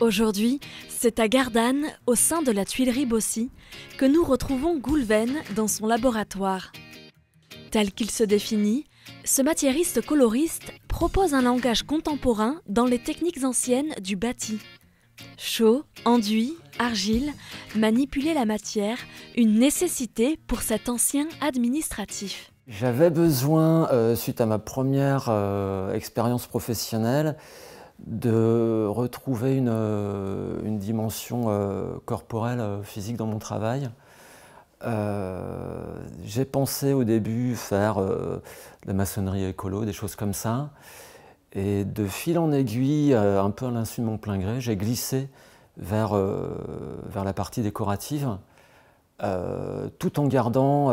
Aujourd'hui, c'est à Gardanne, au sein de la Tuilerie Bossy, que nous retrouvons Goulven dans son laboratoire. Tel qu'il se définit, ce matiériste coloriste propose un langage contemporain dans les techniques anciennes du bâti. Chaud, enduit, argile, manipuler la matière, une nécessité pour cet ancien administratif. J'avais besoin, euh, suite à ma première euh, expérience professionnelle, de retrouver une, euh, dimension euh, corporelle, euh, physique dans mon travail. j'ai pensé au début faire de la maçonnerie écolo, des choses comme ça. Et de fil en aiguille, un peu à l'insu de mon plein gré, j'ai glissé vers la partie décorative, tout en gardant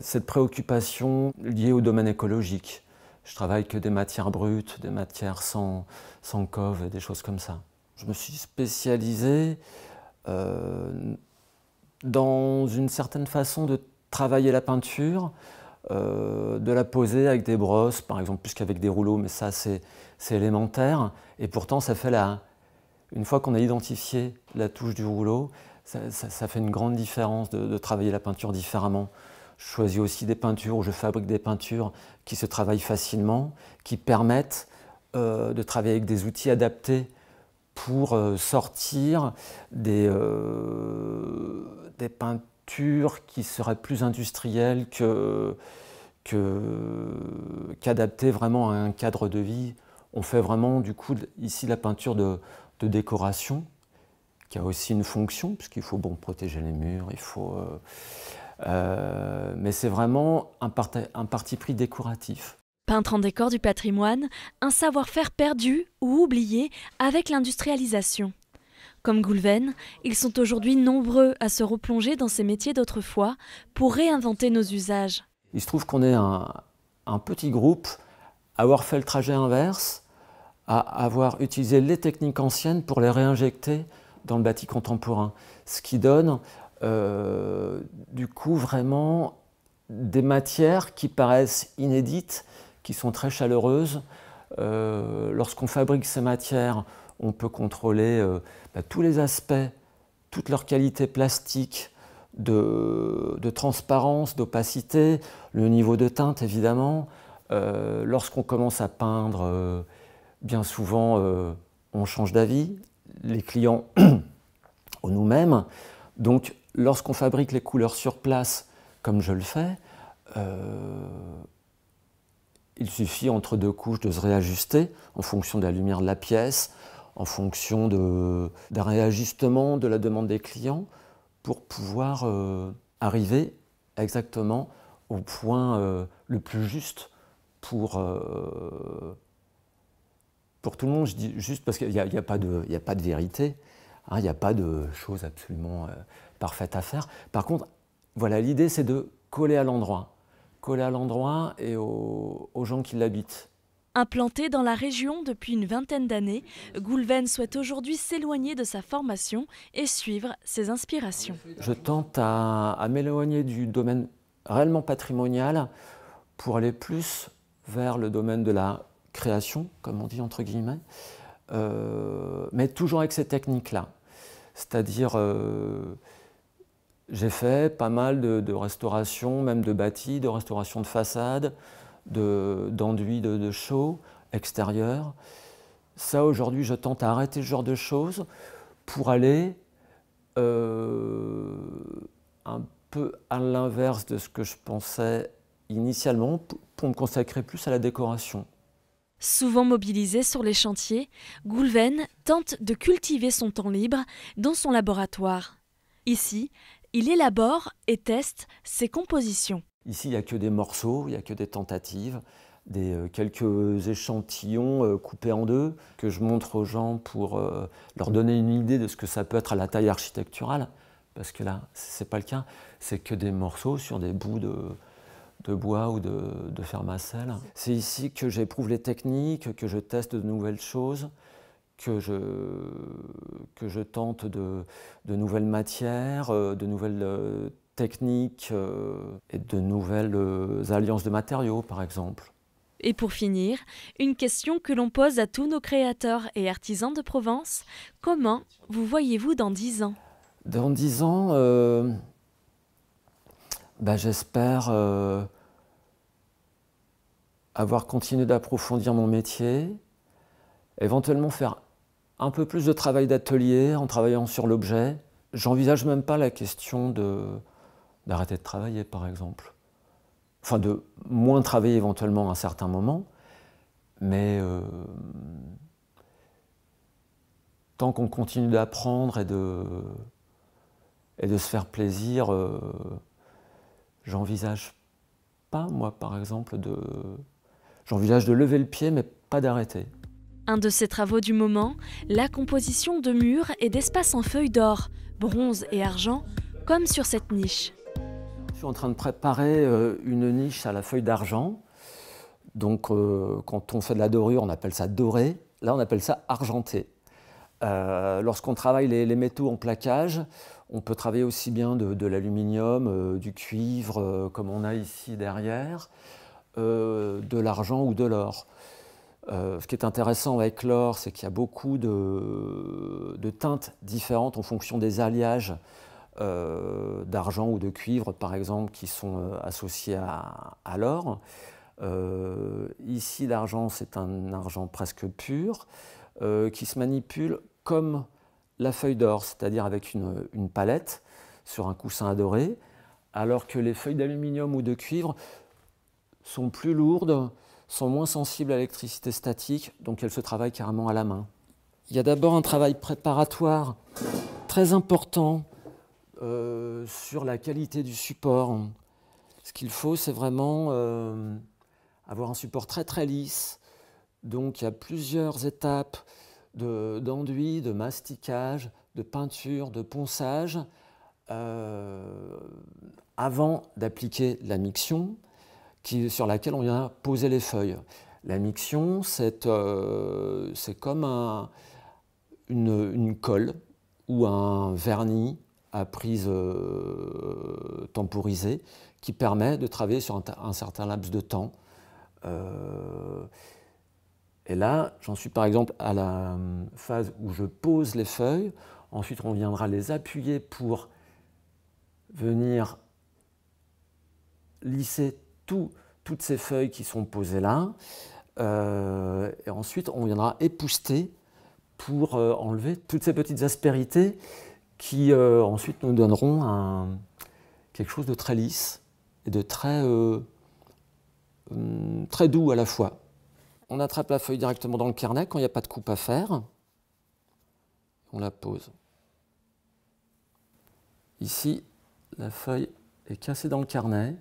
cette préoccupation liée au domaine écologique je travaille que des matières brutes, des matières sans, sans et des choses comme ça. Je me suis spécialisé euh, dans une certaine façon de travailler la peinture, euh, de la poser avec des brosses, par exemple, plus qu'avec des rouleaux, mais ça c'est élémentaire. Et pourtant, ça fait la, une fois qu'on a identifié la touche du rouleau, ça, fait une grande différence de travailler la peinture différemment. Je choisis aussi des peintures où je fabrique des peintures qui se travaillent facilement, qui permettent euh, de travailler avec des outils adaptés pour euh, sortir euh, des, peintures qui seraient plus industrielles que vraiment à un cadre de vie. On fait vraiment du coup ici la peinture de, décoration qui a aussi une fonction puisqu'il faut bon protéger les murs, il faut euh, mais c'est vraiment un, parti pris décoratif. Peintre en décor du patrimoine, un savoir-faire perdu ou oublié avec l'industrialisation. Comme Goulven, ils sont aujourd'hui nombreux à se replonger dans ces métiers d'autrefois pour réinventer nos usages. Il se trouve qu'on est un, un, petit groupe à avoir fait le trajet inverse, à avoir utilisé les techniques anciennes pour les réinjecter dans le bâti contemporain, ce qui donne euh, du coup vraiment des matières qui paraissent inédites, qui sont très chaleureuses. Euh, lorsqu'on fabrique ces matières, on peut contrôler euh, bah, tous les aspects, toutes leurs qualités plastiques, de, transparence, d'opacité, le niveau de teinte évidemment. Lorsqu'on commence à peindre, bien souvent on change d'avis, les clients ou nous-mêmes. Donc lorsqu'on fabrique les couleurs sur place, comme je le fais, euh, il suffit entre deux couches de se réajuster en fonction de la lumière de la pièce, en fonction d'un réajustement de la demande des clients pour pouvoir euh, arriver exactement au point euh, le plus juste pour, pour tout le monde. Je dis juste parce qu'il n'y a, pas de vérité. Hein, il n'y a pas de chose absolument euh, parfaites parfaite à faire. Par contre, voilà, l'idée c'est de coller à l'endroit, coller à l'endroit et aux, gens qui l'habitent. Implanté dans la région depuis une vingtaine d'années, Goulven souhaite aujourd'hui s'éloigner de sa formation et suivre ses inspirations. Je tente à, à m'éloigner du domaine réellement patrimonial pour aller plus vers le domaine de la création, comme on dit entre guillemets, euh, mais toujours avec ces techniques-là. C'est-à-dire, euh, j'ai fait pas mal de, restauration, même de bâti, de restauration de façade, d'enduit de, de, de chaux extérieur. Ça, aujourd'hui, je tente à arrêter ce genre de choses pour aller euh, un peu à l'inverse de ce que je pensais initialement, pour me consacrer plus à la décoration. Souvent mobilisé sur les chantiers, Goulven tente de cultiver son temps libre dans son laboratoire. Ici, il élabore et teste ses compositions. Ici, il n'y a que des morceaux, il n'y a que des tentatives, des, euh, quelques échantillons euh, coupés en deux que je montre aux gens pour euh, leur donner une idée de ce que ça peut être à la taille architecturale. Parce que là, ce n'est pas le cas. C'est que des morceaux sur des bouts de, de bois ou de, de C'est ici que j'éprouve les techniques, que je teste de nouvelles choses, que je, que je tente de, de nouvelles matières, euh, de nouvelles euh, techniques euh, et de nouvelles alliances de matériaux, par exemple. Et pour finir, une question que l'on pose à tous nos créateurs et artisans de Provence. Comment vous voyez-vous dans dix ans Dans dix ans, bah, j'espère euh, avoir continué d'approfondir mon métier, éventuellement faire un peu plus de travail d'atelier en travaillant sur l'objet. J'envisage même pas la question de, d'arrêter de travailler, par exemple. Enfin, de moins travailler éventuellement à un certain moment, mais euh, tant qu'on continue d'apprendre et de, et de se faire plaisir, euh, J'envisage pas, moi, par exemple, de. J'envisage de lever le pied, mais pas d'arrêter. Un de ses travaux du moment, la composition de murs et d'espaces en feuilles d'or, bronze et argent, comme sur cette niche. Je suis en train de préparer euh, une niche à la feuille d'argent. Donc, euh, quand on fait de la dorure, on appelle ça doré. Là, on appelle ça argenté. Euh, lorsqu'on travaille les, les, métaux en plaquage, on peut travailler aussi bien de, l'aluminium, euh, du cuivre, euh, comme on a ici derrière, euh, de l'argent ou de l'or. ce qui est intéressant avec l'or, c'est qu'il y a beaucoup de, teintes différentes en fonction des alliages d'argent ou de cuivre, par exemple, qui sont associés à l'or. ici, l'argent, c'est un argent presque pur, qui se manipule comme la feuille d'or, c'est-à-dire avec une, palette sur un coussin adoré, alors que les feuilles d'aluminium ou de cuivre sont plus lourdes, sont moins sensibles à l'électricité statique, donc elles se travaillent carrément à la main. Il y a d'abord un travail préparatoire très important euh, sur la qualité du support. Ce qu'il faut, c'est vraiment euh, avoir un support très très lisse. Donc il y a plusieurs étapes d'enduit, de, masticage, de peinture, de ponçage, euh, avant d'appliquer la miction sur laquelle on vient poser les feuilles. La miction, c'est euh, comme une, colle ou un vernis à prise euh, temporisée qui permet de travailler sur un certain laps de temps. Et là, j'en suis par exemple à la euh, phase où je pose les feuilles. Ensuite, on viendra les appuyer pour venir lisser toutes ces feuilles qui sont posées là. Euh, et ensuite, on viendra épouster pour euh, enlever toutes ces petites aspérités qui ensuite nous donneront quelque chose de très lisse et de très, hum, très doux à la fois on attrape la feuille directement dans le carnet quand il n'y a pas de coupe à faire. On la pose. Ici, la feuille est cassée dans le carnet,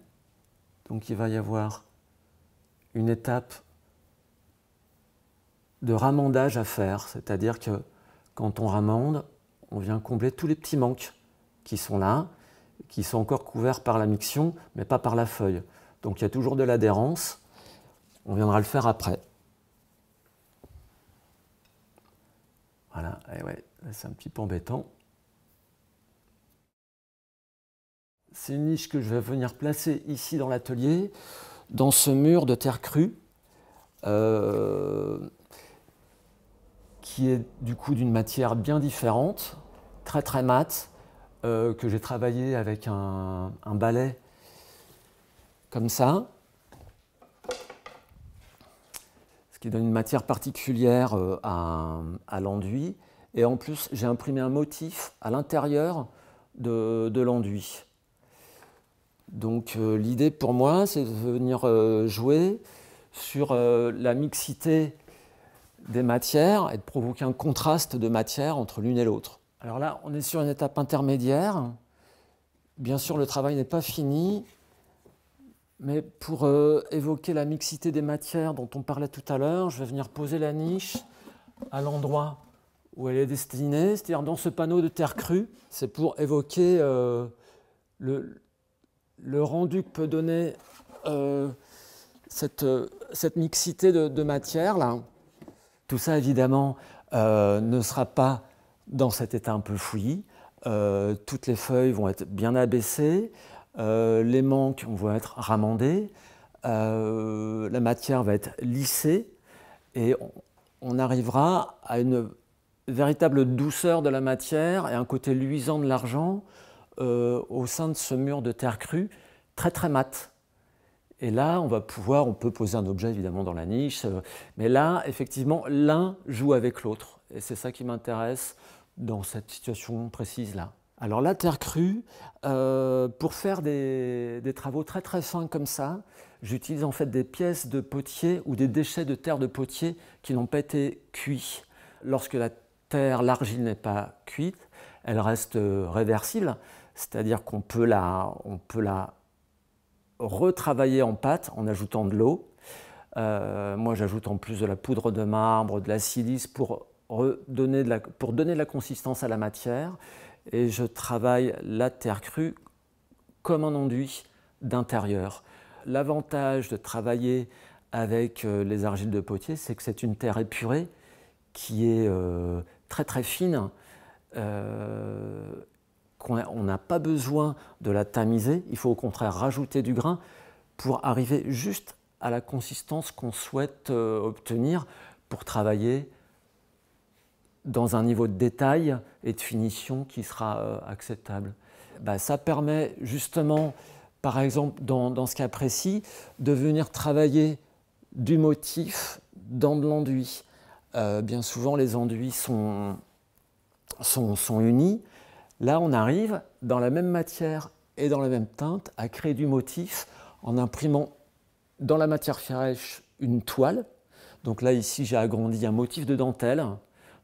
donc il va y avoir une étape de ramandage à faire, c'est-à-dire que quand on ramande, on vient combler tous les petits manques qui sont là, qui sont encore couverts par la mixtion, mais pas par la feuille. Donc il y a toujours de l'adhérence, on viendra le faire après. Voilà, ouais, c'est un petit peu embêtant. C'est une niche que je vais venir placer ici dans l'atelier, dans ce mur de terre crue, euh, qui est du coup d'une matière bien différente, très très mate, euh, que j'ai travaillé avec un, balai comme ça, qui donne une matière particulière euh, à, l'enduit. Et en plus, j'ai imprimé un motif à l'intérieur de, l'enduit. Donc euh, l'idée pour moi, c'est de venir euh, jouer sur la mixité des matières et de provoquer un contraste de matière entre l'une et l'autre. Alors là, on est sur une étape intermédiaire. Bien sûr, le travail n'est pas fini. Mais pour euh, évoquer la mixité des matières dont on parlait tout à l'heure, je vais venir poser la niche à l'endroit où elle est destinée, c'est-à-dire dans ce panneau de terre crue. C'est pour évoquer euh, le, rendu que peut donner euh, cette, mixité de, matières. Tout ça, évidemment, ne sera pas dans cet état un peu fouillis. toutes les feuilles vont être bien abaissées. Euh, les manques vont être ramandés, euh, la matière va être lissée et on, arrivera à une véritable douceur de la matière et un côté luisant de l'argent euh, au sein de ce mur de terre crue très très mat. Et là, on va pouvoir, on peut poser un objet évidemment dans la niche, mais là, effectivement, l'un joue avec l'autre. Et c'est ça qui m'intéresse dans cette situation précise là. Alors la terre crue, euh, pour faire des, travaux très très fins comme ça, j'utilise en fait des pièces de potier ou des déchets de terre de potier qui n'ont pas été cuits. Lorsque la terre, l'argile n'est pas cuite, elle reste euh, réversible, c'est-à-dire qu'on peut la, peut la retravailler en pâte en ajoutant de l'eau. Euh, moi, j'ajoute en plus de la poudre de marbre, de la silice pour, de la, pour donner de la consistance à la matière et je travaille la terre crue comme un enduit d'intérieur. L'avantage de travailler avec euh, les argiles de potier, c'est que c'est une terre épurée qui est euh, très très fine, euh, qu'on n'a pas besoin de la tamiser, il faut au contraire rajouter du grain pour arriver juste à la consistance qu'on souhaite euh, obtenir pour travailler dans un niveau de détail et de finition qui sera euh, acceptable. Bah, ça permet justement, par exemple, dans, ce cas précis, de venir travailler du motif dans de l'enduit. Euh, bien souvent, les enduits sont, sont, sont unis. Là, on arrive, dans la même matière et dans la même teinte, à créer du motif en imprimant dans la matière fraîche une toile. Donc là, ici, j'ai agrandi un motif de dentelle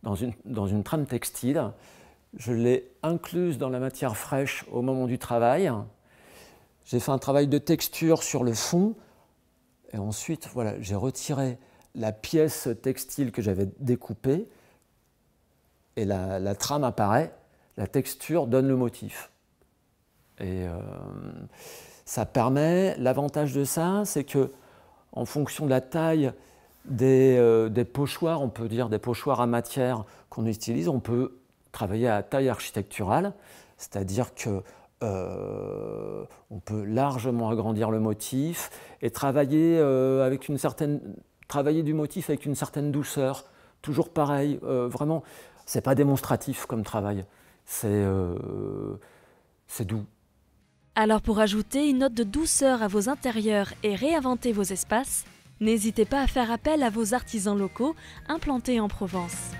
dans une, dans une trame textile. Je l'ai incluse dans la matière fraîche au moment du travail. J'ai fait un travail de texture sur le fond. Et ensuite, voilà, j'ai retiré la pièce textile que j'avais découpée. Et la, trame apparaît. La texture donne le motif. Et euh, ça permet, l'avantage de ça, c'est que en fonction de la taille euh, des, pochoirs, on peut dire des pochoirs à matière qu'on utilise. On peut travailler à taille architecturale, c'est-à-dire que euh, on peut largement agrandir le motif et travailler, euh, avec travailler du motif avec une certaine douceur. Toujours pareil, vraiment, c'est pas démonstratif comme travail, c'est doux. Alors pour ajouter une note de douceur à vos intérieurs et réinventer vos espaces, N'hésitez pas à faire appel à vos artisans locaux implantés en Provence.